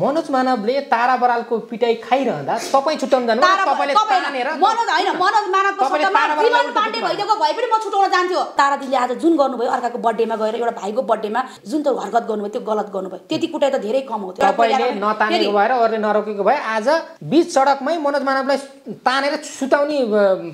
मनोज मानवले तारा बरालको पिटाइ खाइरहँदा तपाईँ छुट्याउनु जानु तपाईँले होइन भए पनि म छुट्याउन जान्थ्यो तारा दिदीले आज जुन गर्नुभयो अर्काको बर्थडेमा गएर एउटा भाइको बर्थडेमा जुन त हरकत गर्नुभयो त्यो गलत गर्नुभयो त्यति कुटाइ त धेरै कम हो तपाईँले नतानेको भएर अरूले नरोकेको भए आज बिच सडकमै मनोज मानवलाई तानेर सुताउने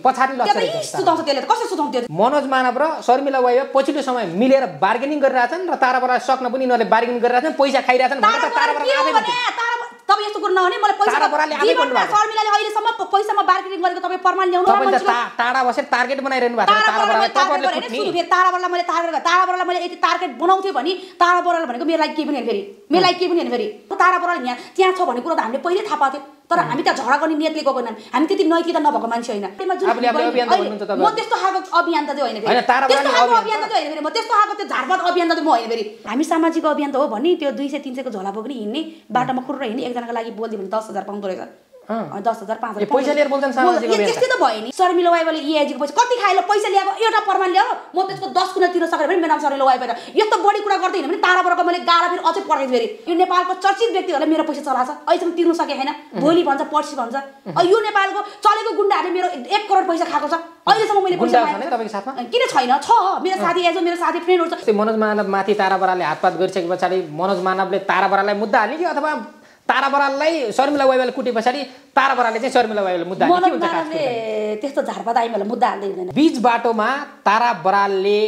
पछाडि सुताउँछ त्यसले कसरी सुताउँथ्यो मनोज मानव र शर्मिला वाइ पछिल्लो समय मिलेर बार्गेनिङ गरिरहेछन् र तारा बराल सक्न पनि यिनीहरूले बार्गेनिङ गरिरहेछन् पैसा खाइरहेछन् तपाईँ यस्तो कुरो नहुने मलाई पैसा शर्मिलाले अहिलेसम्म पैसामा बार्गेनिङ गरेको तपाईँ प्रमाण ल्याउनु टाढा बसेर टार्गेट बनाइरहनु भएको फेरि ताराबरलाई मैले टार्गेट ताराबरलाई मैले यति टार्गेट बनाउँथेँ भने ताराबरलाई भनेको मेरो लागि केही पनि होइन फेरि मेरो लागि केही पनि होइन फेरि ताराबरलाई यहाँ त्यहाँ छ भन्ने कुरो त हामीले पहिले थाहा पाएको थियो तर hmm. हामी त झगडा गर्ने नियतले गएको होइनन् हामी त्यति त नभएको मान्छे होइन म त्यस्तो खालको अभियान त होइन अभियान त होइन म त्यस्तो खालको त्यो झारपात अभियान त म होइन फेरि हामी सामाजिक अभियान त हो भने त्यो दुई सय तिन सयको झोला बोक्ने हिँड्ने बाटोमा खुरेर हिँड्ने एकजनाको लागि बोलिदियो भने दस हजार पाउँदो रहेछ दस हजार पाँच हजार त्यस्तै त भयो नि शर्मिलो वाइबाले इआइजीको पैसा कति खाएर पैसा ल्याएको एउटा प्रमाण ल्याएर म त्यसको दस गुणा तिर्न सकेर पनि मेडम शर्मिलो वाइबाट यस्तो बढी कुरा गर्दैन भने ताराबाट मैले गाह्रो फेरि अझै पठाइदिएँ फेरि यो नेपालको चर्चित व्यक्तिहरूलाई मेरो पैसा चलाएको छ अहिलेसम्म तिर्नु सके होइन भोलि भन्छ पर्सि भन्छ यो नेपालको चलेको गुन्डाहरूले मेरो एक करोड पैसा खाएको छ अहिलेसम्म मैले किन छैन छ मेरो साथी एज मेरो साथी फ्रेन्डहरू छ मनोज मानव माथि तारा बराले हातपात गरिसके पछाडि मनोज मानवले तारा बरालाई मुद्दा हाल्ने कि अथवा तारा बराललाई शर्मिला वाइवाले कुटे पछाडि तारा बरालले चाहिँ शर्मिला वाइवाले मुद्दा त्यस्तो झारपात आइमालाई मुद्दा हाल्दै हुँदैन बिच बाटोमा तारा बरालले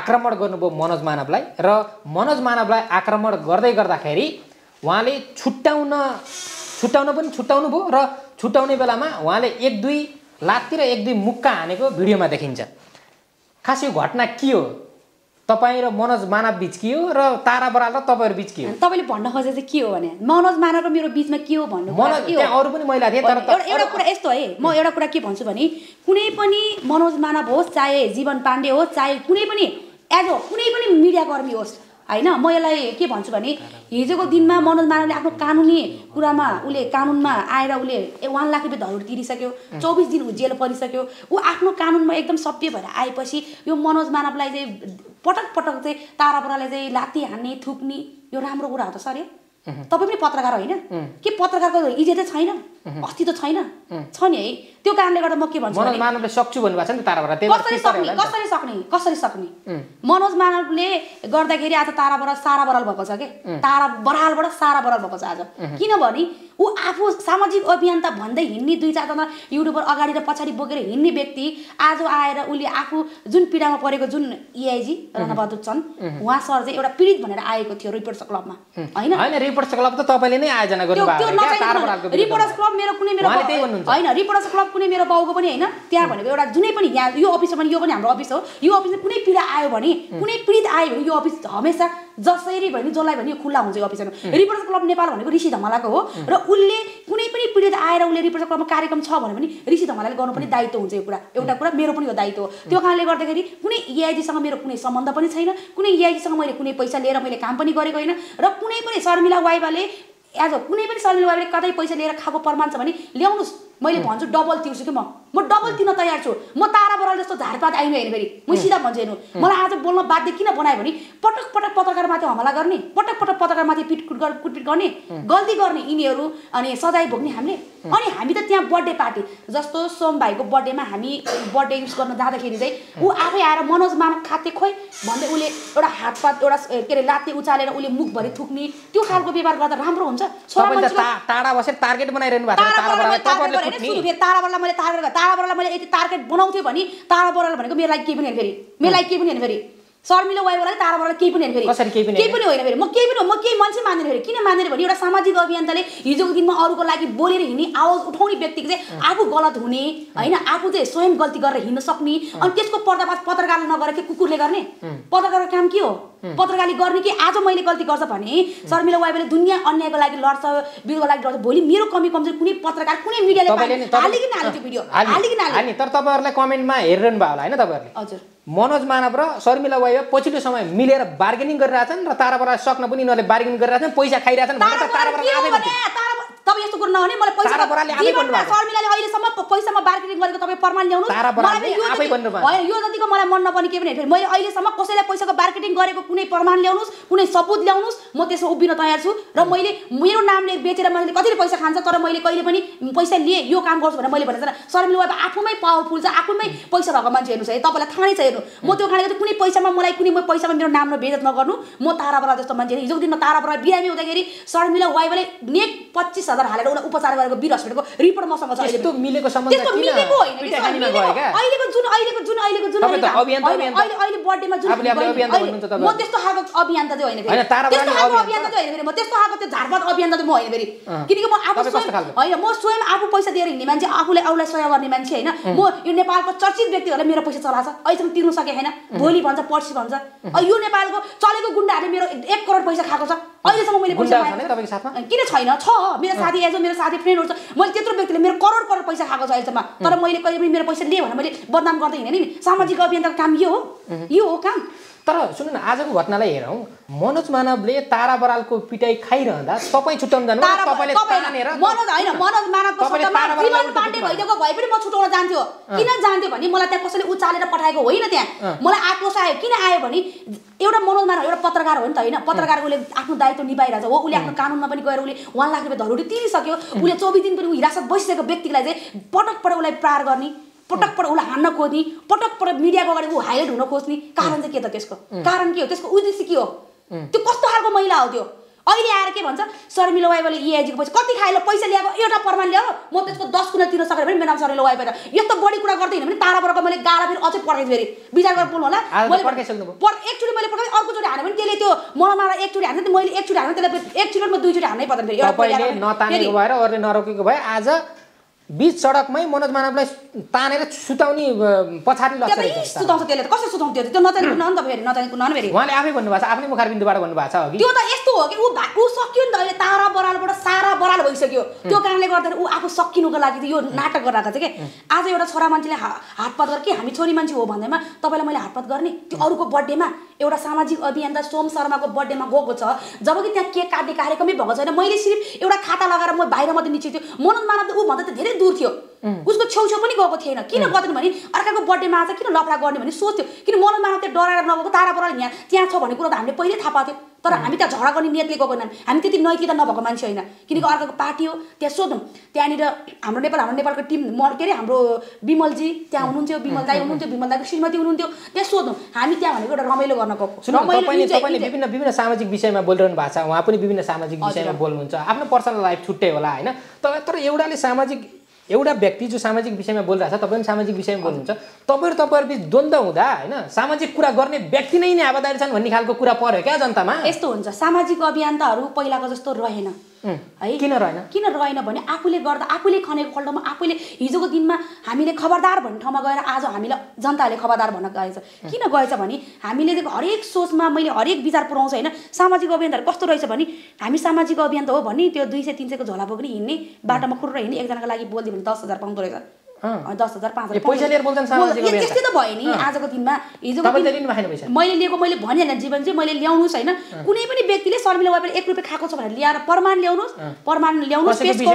आक्रमण गर्नुभयो मनोज मानवलाई र मनोज मानवलाई आक्रमण गर्दै गर्दाखेरि उहाँले छुट्याउन छुट्याउन पनि छुट्याउनु भयो र छुट्याउने बेलामा उहाँले एक दुई लात्ती र एक दुई मुक्का हानेको भिडियोमा देखिन्छ खास यो घटना के हो तपाईँ र मनोज मानव बिच के हो र तारा बराल र तपाईँहरू बिच के हो तपाईँले भन्न खोजे चाहिँ के हो भने मनोज मानव र मेरो बिचमा के हो भन्नु अरू पनि महिला थिएँ एउटा कुरा यस्तो है म एउटा कुरा के भन्छु भने कुनै पनि मनोज मानव होस् चाहे जीवन पाण्डे होस् चाहे कुनै पनि एज अ कुनै पनि मिडियाकर्मी होस् होइन म यसलाई के भन्छु भने हिजोको दिनमा मनोज मानवले आफ्नो कानुनी कुरामा उसले कानुनमा आएर उसले वान लाख रुपियाँ धौड तिरिसक्यो चौबिस दिन जेल परिसक्यो ऊ आफ्नो कानुनमा एकदम सभ्य भएर आएपछि यो मनोज मानवलाई चाहिँ पटक पटक चाहिँ बुढाले चाहिँ लात्ती हान्ने थुक्ने यो राम्रो कुरा हो त सर तपाईँ पनि पत्रकार होइन के पत्रकारको इज्जतै छैन अस्ति त छैन छ नि है त्यो कारणले गर्दा म के भन्छु मानवले सक्छु भन्नुभएको छ नि ताराबाट कसरी सक्ने कसरी सक्ने कसरी सक्ने मनोज मानवले गर्दाखेरि आज ताराबाट सारा बराल भएको छ कि तारा बरालबाट सारा बराल भएको छ आज किनभने ऊ आफू सामाजिक अभियन्ता भन्दै हिँड्ने दुई चारजना युट्युबर अगाडि र पछाडि बोकेर हिँड्ने व्यक्ति आज आएर उसले आफू जुन पीडामा परेको जुन इआइजी राणाबहादुर छन् उहाँ सर चाहिँ एउटा पीडित भनेर आएको थियो रिपोर्टर्स क्लबमा होइन रिपोर्टर्स क्लब त तपाईँले नै आयोजना गर्नु रिपोर्टर्स क्लब क्लब मेरो कुनै मेरो होइन रिपोर्टर्स क्लब कुनै मेरो बाउको पनि होइन त्यहाँ भनेको एउटा जुनै पनि यहाँ यो अफिसमा पनि यो पनि हाम्रो अफिस हो यो अफिसमा कुनै पीडा आयो भने कुनै पीडित आयो भने यो अफिस हमेसा जसरी भने जसलाई भने यो खुल्ला हुन्छ यो अफिसमा रिपोर्टर्स क्लब नेपाल भनेको ऋषि धमालाको हो र उसले कुनै पनि पीडित आएर उसले रिपोर्टर्स क्लबमा कार्यक्रम छ भने पनि ऋषि धमालाले पनि दायित्व हुन्छ यो कुरा एउटा कुरा मेरो पनि यो दायित्व हो त्यो कारणले गर्दाखेरि कुनै इआइजीसँग e मेरो कुनै सम्बन्ध पनि छैन कुनै इआइजीसँग e मैले कुनै पैसा लिएर मैले काम पनि गरेको होइन र कुनै पनि शर्मिला वाइबाले एज अ कुनै पनि सजिलो बाबाले कतै पैसा लिएर खाएको प्रमाण छ भने ल्याउनुहोस् मैले भन्छु डबल तिर्छु कि म म डबल दिन तयार छु म तारा बराल जस्तो झारपात आइनु होइन फेरि म सिधा भन्छु हेर्नु मलाई आज बोल्न बाध्य किन बनायो भने पटक पटक पत्रकारमाथि हमला गर्ने पटक पटक पत्रकारमाथि पिटकुट कुटपिट गर्ने गल्ती गर्ने यिनीहरू अनि सजाय भोग्ने हामीले अनि हामी त त्यहाँ बर्थडे पार्टी जस्तो सोम भाइको बर्थडेमा हामी बर्थडे युज गर्न जाँदाखेरि चाहिँ ऊ आफै आएर मनोज मामा खाते खोइ भन्दै उसले एउटा हातपात एउटा के अरे लाते उचालेर उसले मुखभरि थुक्ने त्यो खालको व्यवहार गर्दा राम्रो हुन्छ तारा बसेर टार्गेट बनाइरहनु भएको तारा बरालाई मैले यति टार्गेट बनाउँथेँ भने तारा बराल भनेको मेरो लागि केही पनि होइन फेरि मेरो लागि केही पनि होइन फेरि शर्मिलो वाइबराले तारा बराल केही पनि होइन फेरि केही पनि होइन फेरि म केही पनि हो म केही मान्छे मान्दिनँ फेरि किन मान्दिनँ भने एउटा सामाजिक अभियन्ताले हिजोको दिनमा अरूको लागि बोलेर हिँड्ने आवाज उठाउने व्यक्तिको चाहिँ आफू गलत हुने होइन आफू चाहिँ स्वयं गल्ती गरेर हिँड्न सक्ने अनि त्यसको पर्दापात पत्रकारले नगरेको कुकुरले गर्ने पत्रकारको काम के हो पत्रकारले गर्ने कि आज मैले गल्ती गर्छ भने शर्मिला वाइबले दुनियाँ अन्यायको लागि लड्छ विरोधको लागि लड्छ भोलि मेरो कमी कमजोरी कुनै पत्रकार कुनै मिडियाले तर तपाईँहरूलाई कमेन्टमा हेरिरहनु भयो होला होइन तपाईँहरूले हजुर मनोज मानव र शर्मिला वाइब पछिल्लो समय मिलेर बार्गेनिङ गरिरहेछन् र ताराबाट सक्न पनि यिनीहरूले बार्गेनिङ गरिरहेछन् पैसा खाइरहेछन् तपाईँ यस्तो कुरो नहुने मलाई पैसा शर्मिलाले अहिलेसम्म पैसामा बार्गेनिङ गरेको तपाईँ प्रमाण ल्याउनु यो जतिको मलाई मन नपर्ने के पनि मैले अहिलेसम्म कसैलाई पैसाको बार्गेनिङ गरेको कुनै प्रमाण ल्याउनुहोस् कुनै सबुत ल्याउनुहोस् म त्यसमा उभिन तयार छु र मैले मेरो नामले बेचेर मैले कतिले पैसा खान्छ तर मैले कहिले पनि पैसा लिएँ यो काम गर्छु भनेर मैले भनेको छैन शर्मिला अब आफूमै पावरफुल छ आफूमै पैसा भएको मान्छे हेर्नुहोस् है तपाईँलाई थाहा नै छ हेर्नु म त्यो कारणले कुनै पैसामा मलाई कुनै पैसामा मेरो नाम र बेजत नगर्नु म ताराबरा जस्तो मान्छे हिजोको दिनमा ताराबरा बिरामी हुँदाखेरि शर्मिला वाइबाले नेक पच्चिस हजार हालेर उसलाई उपचार गरेको वीर हस्पिटलको रिपोर्ट मसँग छ त्यस्तो मिलेको सम्बन्ध मिलेको अहिलेको जुन अहिलेको जुन अहिलेको जुन अहिले अहिले बर्थडेमा जुन म त्यस्तो खालको अभियान त होइन त्यस्तो खालको अभियान त होइन म त्यस्तो खालको त्यो झारपात अभियान त म होइन फेरि किनकि म आफू स्वयं होइन म स्वयं आफू पैसा दिएर हिँड्ने मान्छे आफूलाई अरूलाई सहाय गर्ने मान्छे होइन म यो नेपालको चर्चित व्यक्तिहरूलाई मेरो पैसा चलाएको छ अहिलेसम्म तिर्नु सके छैन भोलि भन्छ पर्सि भन्छ यो नेपालको चलेको गुन्डाहरूले मेरो एक करोड पैसा खाएको छ अहिलेसम्म मैले किन छैन छ मेरो साथी एज मेरो साथी फ्रेन्डहरू छ मैले त्यत्रो व्यक्तिले मेरो करोड करोड पैसा खाएको छ अहिलेसम्म तर मैले कहिले पनि मेरो पैसा लिएँ भनेर मैले बदनाम गर्दै हिँडेँ नि सामाजिक अभियन्ताको काम यो हो यो हो काम तर सुन न आजको घटनालाई हेरौँ मनोज मानवले तारा बरालको पिटाइ खाइरहँदा तपाईँ छुट्याउनु जानु तपाईँले होइन भए पनि म छुट्याउन जान्थ्यो किन जान्थ्यो भने मलाई त्यहाँ कसैले उचालेर पठाएको होइन त्यहाँ मलाई आक्रोश आयो किन आयो भने एउटा मनोज मानव एउटा पत्रकार हो नि त होइन पत्रकार उसले आफ्नो दायित्व निभाइरहेको छ हो उसले आफ्नो कानुनमा पनि गएर उसले वान लाख रुपियाँ धरुडी तिरिसक्यो उसले चौबिस दिन पनि हिरासत बसिसकेको व्यक्तिलाई चाहिँ पटक पटक उसलाई प्रार गर्ने पटक पटक उसलाई हान्न खोज्ने पटक पटक मिडियाको अगाडि ऊ हाइलाइट हुन खोज्ने कारण चाहिँ के त त्यसको कारण के हो त्यसको उद्देश्य के हो त्यो कस्तो खालको महिला हो त्यो अहिले आएर के भन्छ शर्मिलो वाइबाले इआइजीको पैसा कति खाएर पैसा ल्याएको एउटा प्रमाण ल्याएर म त्यसको दस गुणा तिर्न सकेर पनि मेरो शर्मिलो वाइबाएर यस्तो बढी कुरा गर्दैन भने ताराबाट मैले गाला फेरि अझै पढाइ फेरि विचार गरेर बोल्नु होला मैले एकचोटि मैले पठाएँ अर्कोचोटि हाने भने त्यसले त्यो मलाई मलाई एकचोटि हान्थेँ मैले एकचोटि हान्थेँ त्यसलाई एकचोटि म दुईचोटि हान्नै पर्दैन फेरि नरोकेको भए आज बिच सडकमै मनोज मानवलाई तानेर सुताउने पछाडि सुताउँछ त्यसले कसरी सुताउँथ्यो त्यो नचाहिँदै त फेरि फेरि उहाँले आफै भन्नुभएको छ आफ्नै मुखार बिन्दुबाट भन्नुभएको छ त्यो त यस्तो हो कि ऊ ऊ सकियो नि त अहिले तारा बरालबाट सारा बराल भइसक्यो त्यो कारणले गर्दाखेरि ऊ आफू सकिनुको लागि यो नाटक गरिरहेको छ कि आज एउटा छोरा मान्छेले हातपात गर कि हामी छोरी मान्छे हो भन्दैमा तपाईँलाई मैले हातपात गर्ने त्यो अरूको बर्थडेमा एउटा सामाजिक अभियन्ता सोम शर्माको बर्थडेमा गएको छ जब कि त्यहाँ केक काट्ने कार्यक्रमै भएको छैन मैले सिर्फ एउटा खाता लगाएर म बाहिर मात्रै निस्किएको थियो मनोज मानव त भन्दा त धेरै दूर थियो Mm. उसको छेउछेउ पनि गएको थिएन किन mm. गर्दैन भने अर्काको बर्थडेमा आज किन लफडा गर्ने भने सोच्थ्यो किन मलाई मानव डराएर नगएको तारा बराल यहाँ त्यहाँ छ भन्ने कुरा त हामीले पहिल्यै थाहा पाएको थियो तर mm. हामी त झगडा गर्ने नियतले गएको होइन हामी त्यति नैतिकता नभएको मान्छे होइन किनकि अर्काको पार्टी हो त्यहाँ सोधौँ त्यहाँनिर हाम्रो नेपाल हाम्रो नेपालको टिम म के अरे हाम्रो बिमलजी त्यहाँ हुनुहुन्थ्यो बिमल दाई हुनुहुन्थ्यो विमल दाईको श्रीमती हुनुहुन्थ्यो त्यहाँ सोधौँ हामी त्यहाँ भनेको एउटा रमाइलो गर्न गएको विभिन्न विभिन्न सामाजिक विषयमा बोलिरहनु भएको छ उहाँ पनि विभिन्न सामाजिक विषयमा बोल्नुहुन्छ आफ्नो पर्सनल लाइफ छुट्टै होला होइन तर तर एउटाले सामाजिक एउटा व्यक्ति जो सामाजिक विषयमा बोलिरहेको छ तपाईँ पनि सामाजिक विषयमा बोल्नुहुन्छ तपाईँहरू तपाईँहरू बिच द्वन्द हुँदा होइन सामाजिक कुरा गर्ने व्यक्ति नै नै आवादारी छन् भन्ने खालको कुरा पर्यो क्या जनतामा यस्तो हुन्छ सामाजिक अभियन्ताहरू पहिलाको जस्तो रहेन है किन रहेन किन रहेन भने आफूले गर्दा आफूले खनेको खल्डोमा आफूले हिजोको दिनमा हामीले खबरदार भन्ने ठाउँमा गएर आज हामीलाई जनताले खबरदार भन्न गएछ किन गएछ भने हामीले हरेक सोचमा मैले हरेक विचार पुऱ्याउँछु होइन सामाजिक अभियानहरू कस्तो रहेछ भने हामी सामाजिक अभियान त हो भने त्यो दुई सय तिन सयको झोला बोक्ने हिँड्ने बाटोमा खुट्रो हिँड्ने एकजनाको लागि बोलिदियो भने दस हजार पाउँदो रहेछ दस हजार पाँच हजार त्यस्तै त भयो नि आजको दिनमा हिजो मैले लिएको मैले भनिहालेँ जीवन चाहिँ मैले ल्याउनुहोस् होइन कुनै पनि व्यक्तिले शर्मिला वाइपर एक रुपियाँ खाएको छ भनेर ल्याएर प्रमाण ल्याउनुहोस् प्रमाण ल्याउनुहोस् त्यस्तो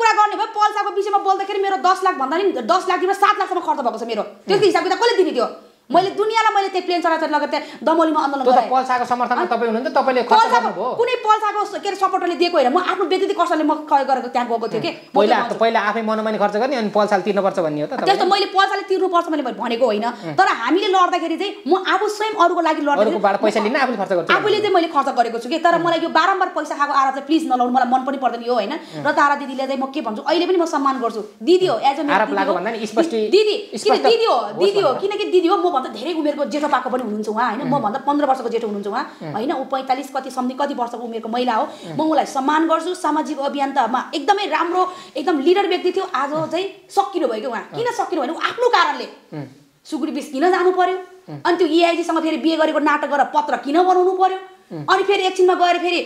कुरा गर्ने भयो पल्साको विषयमा बोल्दाखेरि मेरो दस लाख भन्दा नि दस लाखदेखि सात लाखसम्म खर्च भएको छ मेरो त्यस्तो हिसाब किताब कसले दिने त्यो मैले दुनियाँलाई मैले त्यो प्लेन चलाचल लगेर त्यहाँ दमोलीमा आन्दोलन पल्साको समर्थनमा तपाईँ हुनुहुन्छ तपाईँले पल्साको कुनै पल्साको के अरे सपोर्टरले दिएको होइन म आफ्नो व्यक्तिगत कसैले म कय गरेको त्यहाँ गएको थिएँ कि पहिला पहिला आफै मनोमानी खर्च गर्ने अनि पल्साले तिर्नुपर्छ भन्ने हो त त्यस्तो मैले पल्साले तिर्नुपर्छ मैले भनेको होइन तर हामीले लड्दाखेरि चाहिँ म आफू स्वयं अरूको लागि लड्दा पैसा लिन आफूले खर्च गर्छु आफूले चाहिँ मैले खर्च गरेको छु कि तर मलाई यो बारम्बार पैसा खाएको आरा चाहिँ प्लिज नलाउनु मलाई मन पनि पर्दैन यो होइन र तारा दिदीले चाहिँ म के भन्छु अहिले पनि म सम्मान गर्छु दिदी हो एज अ दिदी हो दिदी हो किनकि दिदी हो म त धेरै उमेरको जेठो पाएको पनि हुनुहुन्छ उहाँ होइन म भन्दा पन्ध्र वर्षको जेठो हुनुहुन्छ उहाँ होइन ऊ पैँतालिस कति सम्धि कति वर्षको उमेरको महिला हो म उसलाई सम्मान गर्छु सामाजिक अभियन्तामा एकदमै राम्रो एकदम लिडर व्यक्ति थियो आज चाहिँ सकिनु भयो कि उहाँ किन सकिनु भने आफ्नो कारणले सुग्री बिस किन जानु पर्यो अनि त्यो इआइजीसँग फेरि बिहे गरेको नाटक गरेर पत्र किन बनाउनु पर्यो अनि फेरि एकछिनमा गएर फेरि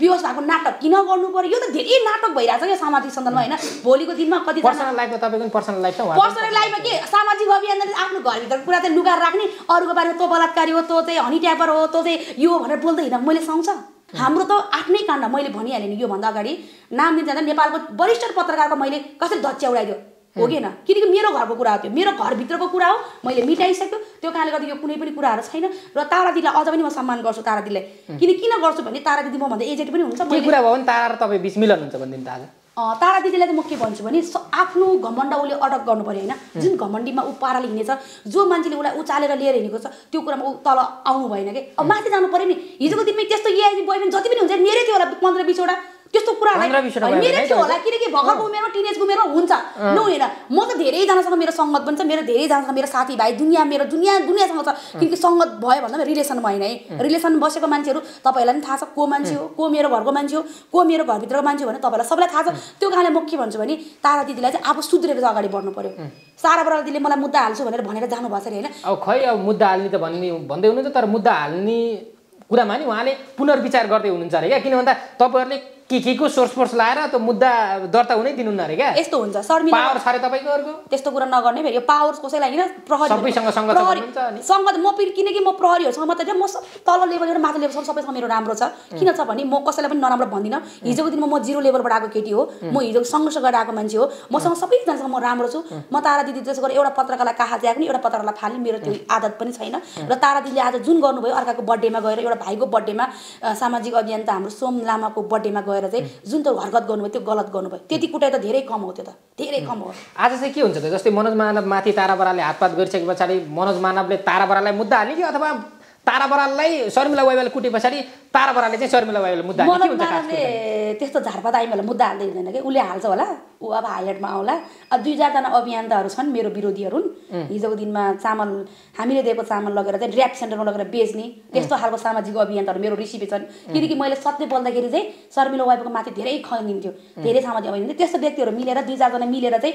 बिहोस भएको नाटक किन गर्नु पर्यो यो त धेरै नाटक भइरहेको छ क्या सामाजिक सन्दर्भमा होइन भोलिको दिनमा कति पर्सनल लाइफमा के सामाजिक अभियान आफ्नो घरभित्र कुरा चाहिँ लुगा राख्ने अरूको बारेमा तँ बलात्कारी हो तँ चाहिँ हनी ट्यापर हो तँ चाहिँ यो भनेर बोल्दै हिँड्दा मैले सुहाउँछ हाम्रो त आफ्नै काण्ड मैले भनिहालेँ नि योभन्दा अगाडि नाम दिन जाँदा नेपालको वरिष्ठ पत्रकारको मैले कसरी धच्या उडाइदियो हो किन किनकि मेरो घरको कुरा हो त्यो मेरो घरभित्रको कुरा हो मैले मिटाइसक्यो त्यो कारणले गर्दा यो कुनै पनि कुराहरू छैन र तारा दिदीलाई अझ पनि म सम्मान गर्छु तारा दिदीलाई किन किन गर्छु भने तारा दिदी मभन्दा एजेन्ट पनि हुन्छ कुरा भयो भने तारा तपाईँ बिच हुन्छ तारा दिदीलाई त म के भन्छु भने आफ्नो घमण्ड उसले अटक गर्नु पऱ्यो होइन जुन घमण्डीमा ऊ पाराले हिँडेछ जो मान्छेले उसलाई उचालेर लिएर हिँडेको छ त्यो कुरामा ऊ तल आउनु भएन कि अब माथि जानु पऱ्यो नि हिजोको दिनमै त्यस्तो एआइजी e बोयफ्रेन्ड जति पनि हुन्छ मेरै थियो होला पन्ध्र बिसवटा त्यस्तो कुरालाई मेरो थियो होला किनकि भर्खरको उमेरमा टिनेजको उमेरमा हुन्छ नहुनेर म त धेरैजनासँग मेरो सङ्गत पनि छ मेरो धेरैजनासँग मेरो साथीभाइ दुनियाँ मेरो दुनियाँ दुनियाँसँग छ किनकि सङ्गत भयो भन्दा रिलेसन भएन है रिलेसन बसेको मान्छेहरू तपाईँहरूलाई पनि थाहा छ को मान्छे हो को मेरो घरको मान्छे हो को मेरो घरभित्रको मान्छे हो भने तपाईँलाई सबैलाई थाहा छ त्यो कारणले म के भन्छु भने तारा दिदीलाई चाहिँ आफू सुध्रेर चाहिँ अगाडि बढ्नु पऱ्यो सारा बारा दिदीले मलाई मुद्दा हाल्छु भनेर भनेर जानुभएको छ अरे होइन अब खै अब मुद्दा हाल्ने त भन्ने भन्दै हुनुहुन्छ तर मुद्दा हाल्ने कुरामा नि उहाँले पुनर्विचार गर्दै हुनुहुन्छ अरे क्या किन भन्दा तपाईँहरूले के के को सोर्स फोर्स लाएर त्यो मुद्दा दर्ता हुनै दिनुहुन्न अरे क्या यस्तो हुन्छ शर्मिला पावर छ अरे तपाईँको अर्को त्यस्तो कुरा नगर्ने फेरि यो पावर कसैलाई होइन प्रहरी सबैसँग सङ्गत सङ्गत म फेरि किनकि म प्रहरीहरूसँग मात्रै म तल लेभल माथि लेभलसम्म सबैसँग मेरो राम्रो छ किन छ भने म कसैलाई पनि नराम्रो भन्दिनँ हिजोको दिनमा म जिरो लेभलबाट आएको केटी हो म हिजो सङ्घर्ष गरेर आएको मान्छे हो मसँग सबैजनासँग म राम्रो छु म तारा दिदी जसो गरेर एउटा पत्रकारलाई काहा त्याग पनि एउटा पत्रकारलाई फाल्ने मेरो त्यो आदत पनि छैन र तारा दिदीले आज जुन गर्नुभयो अर्काको बर्थडेमा गएर एउटा भाइको बर्थडेमा सामाजिक अभियन्ता हाम्रो सोम लामाको बर्थडेमा गएर गएर चाहिँ जुन त हरकत गर्नुभयो त्यो गलत गर्नुभयो त्यति कुटाइ त धेरै कम हो त्यो त धेरै कम हो आज चाहिँ के हुन्छ त जस्तै मनोज मानव माथि ताराबराले हातपात गरिसके पछाडि मनोज मानवले ताराबरालाई मुद्दा हाल्ने कि अथवा तारा बराललाई शर्मिला वाइवाल कुटे पछाडि तारा बरालले चाहिँ शर्मिला वाइवाल मुद्दा त्यस्तो झारपात मलाई मुद्दा हाल्दै हुँदैन कि उसले हाल्छ होला ऊ अब हाइलाइटमा आउला अब दुई चारजना अभियन्ताहरू छन् मेरो विरोधीहरू हिजोको दिनमा चामल हामीले दिएको चामल लगेर चाहिँ ड्रेप सेन्टरमा लगेर बेच्ने त्यस्तो खालको सामाजिक अभियन्ताहरू मेरो रिसिपी छन् किनकि मैले सत्य बोल्दाखेरि चाहिँ शर्मिला वाइफको माथि धेरै खनिन्थ्यो धेरै सामाजिक अभियन्ता त्यस्तो व्यक्तिहरू मिलेर दुई चारजना मिलेर चाहिँ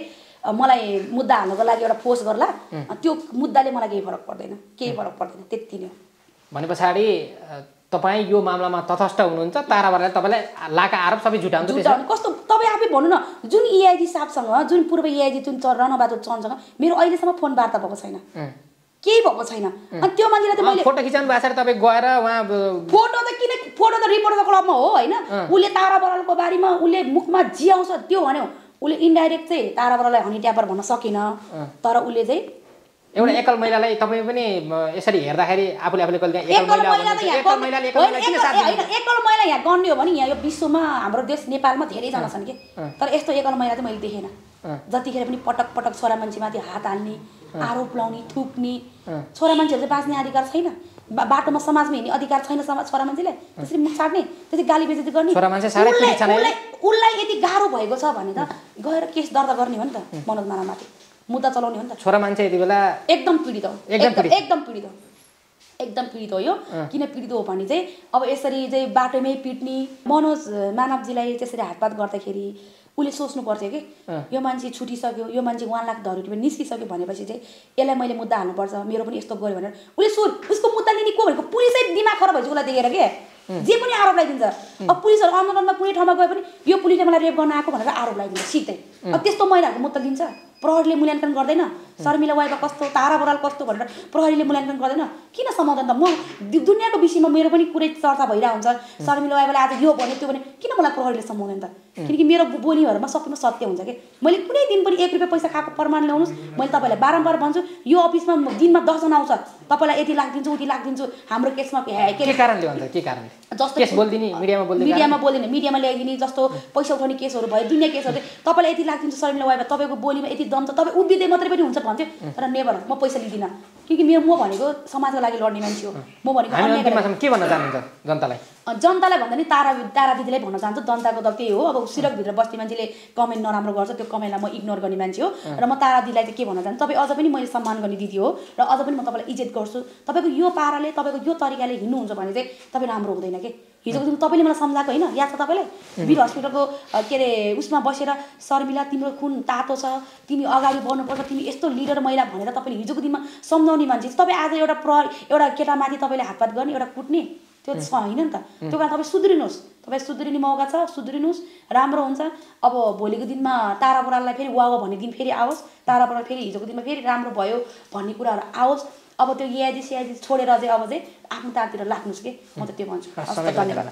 मलाई मुद्दा हाल्नुको लागि एउटा फोर्स गर्ला त्यो मुद्दाले मलाई केही फरक पर्दैन केही फरक पर्दैन त्यति नै हो भने पछाडि तपाईँ यो मामलामा तथस्थ हुनुहुन्छ ताराबाट तपाईँलाई लाका आरोप सबै झुटाउनु कस्तो तपाईँ आफै भन्नु न जुन इआइजी e साहबसँग जुन पूर्व इआइजी e जुन रणबहादुर चन्दसँग मेरो अहिलेसम्म फोन वार्ता भएको छैन केही भएको छैन अनि त्यो मान्छेलाई त मैले फोटो खिचाउनु भएको छ तपाईँ गएर उहाँ फोटो त किन फोटो त रिपोर्टर क्लबमा हो होइन उसले तारा बरालको बारेमा उसले मुखमा जियाउँछ त्यो भन्यो उसले इन्डाइरेक्ट चाहिँ तारा बरालाई हनी ट्यापर भन्न सकेन तर उसले चाहिँ एउटा एकल महिलालाई तपाईँ पनि यसरी हेर्दाखेरि आफूले आफूले कहिले एकल महिला यहाँ गर्ने हो भने यहाँ यो विश्वमा हाम्रो देश नेपालमा धेरैजना छन् कि तर यस्तो एकल महिला चाहिँ मैले देखेन जतिखेर पनि पटक पटक छोरा मान्छेमाथि हात हाल्ने आरोप लाउने थुक्ने छोरा मान्छेहरू चाहिँ बाँच्ने अधिकार छैन बाटोमा समाजमा हिँड्ने अधिकार छैन समाज छोरा मान्छेलाई त्यसरी मुख छाड्ने त्यसरी गाली बेजती गर्ने उसलाई यति गाह्रो भएको छ भने त गएर केस दर्ता गर्ने हो नि त मनोज मारामाथि मुद्दा चलाउने हो नि त छोरा मान्छे यति बेला एकदम पीडित हो एकदम पीडित हो एकदम पीडित हो यो किन पीडित हो भने चाहिँ अब यसरी चाहिँ बाटोमै पिट्ने मनोज मानवजीलाई त्यसरी हातपात गर्दाखेरि उसले सोच्नु पर्थ्यो कि यो मान्छे छुटिसक्यो यो मान्छे वान लाख रुपियाँ निस्किसक्यो भनेपछि चाहिँ यसलाई मैले मुद्दा हाल्नुपर्छ मेरो पनि यस्तो गऱ्यो भनेर उसले सो उसको मुद्दा लिने को भनेको पुलिसै दिमाग खराब भइसक्यो उसलाई देखेर के जे पनि आरोप लगाइदिन्छ अब पुलिसहरू आन्दोलनमा कुनै ठाउँमा गए पनि यो पुलिसले मलाई रेप गर्न आएको भनेर आरोप लगाइदिन्छ सिधै अब त्यस्तो महिलाहरूको मुद्दा लिन्छ प्रहरीले मूल्याङ्कन गर्दैन शर्मिला वाइबा कस्तो तारा बराल कस्तो भनेर प्रहरीले मूल्याङ्कन गर्दैन किन समाउँदैन त म दुनियाँको विषयमा मेरो पनि कुरै चर्चा भइरहेको हुन्छ शर्मिला वाइबाले आज यो भन्यो त्यो भने किन मलाई प्रहरीले समाउँदैन त किनकि मेरो बोलीहरूमा सबैमा सत्य हुन्छ कि मैले कुनै दिन पनि एक रुपियाँ पैसा खाएको प्रमाण ल्याउनुहोस् मैले तपाईँलाई बारम्बार भन्छु यो अफिसमा दिनमा दसजना आउँछ तपाईँलाई यति लाखिदिन्छु उति लाखिदिन्छु हाम्रो केसमा कारणले जस्तो मिडियामा बोल्दैन मिडियामा ल्याइदिने जस्तो पैसा उठाउने केसहरू भयो दुनियाँ केसहरू तपाईँलाई यति लाखिदिन्छु शर्मिला वाइबा तपाईँको बोलीमा यति अलिकति दम त तपाईँ उभिँदै मात्रै पनि हुन्छ भन्थ्यो तर नेभर म पैसा लिँदिनँ किनकि मेरो म भनेको समाजको लागि लड्ने मान्छे हो म भनेको के भन्न चाहनुहुन्छ जनतालाई जनतालाई भन्दा नि तारा तारा दिदीलाई भन्न चाहन्छु जनताको त त्यही हो अब सिरकभित्र बस्ने मान्छेले कमेन्ट नराम्रो गर्छ त्यो कमेन्टलाई म इग्नोर गर्ने मान्छे हो र म तारा दिदीलाई चाहिँ के भन्न चाहन्छु तपाईँ अझ पनि मैले सम्मान गर्ने दिदी हो र अझ पनि म तपाईँलाई इज्जत गर्छु तपाईँको यो पाराले तपाईँको यो तरिकाले हिँड्नुहुन्छ भने चाहिँ तपाईँ राम्रो हुँदैन कि हिजोको दिन तपाईँले मलाई सम्झाएको होइन याद छ तपाईँलाई वीर हस्पिटलको के अरे उसमा बसेर शर्मिला तिम्रो खुन तातो छ तिमी अगाडि बढ्नुपर्छ तिमी यस्तो लिडर महिला भनेर तपाईँले हिजोको दिनमा सम्झाउने मान्छे तपाईँ आज एउटा प्र एउटा केटामाथि तपाईँले हातपात गर्ने एउटा कुट्ने त्यो छ होइन नि त त्यो कारण तपाईँ सुध्रिनुहोस् तपाईँ सुध्रिने मौका छ सुध्रिनुहोस् राम्रो हुन्छ अब भोलिको दिनमा तारा बराललाई फेरि वा भन्ने दिन फेरि आओस् तारा बराल फेरि हिजोको दिनमा फेरि राम्रो भयो भन्ने कुराहरू आओस् अब त्यो यादिस यादिस छोडेर चाहिँ अब चाहिँ आफ्नो तारतिर लाग्नुहोस् कि म त त्यो भन्छु हस् धन्यवाद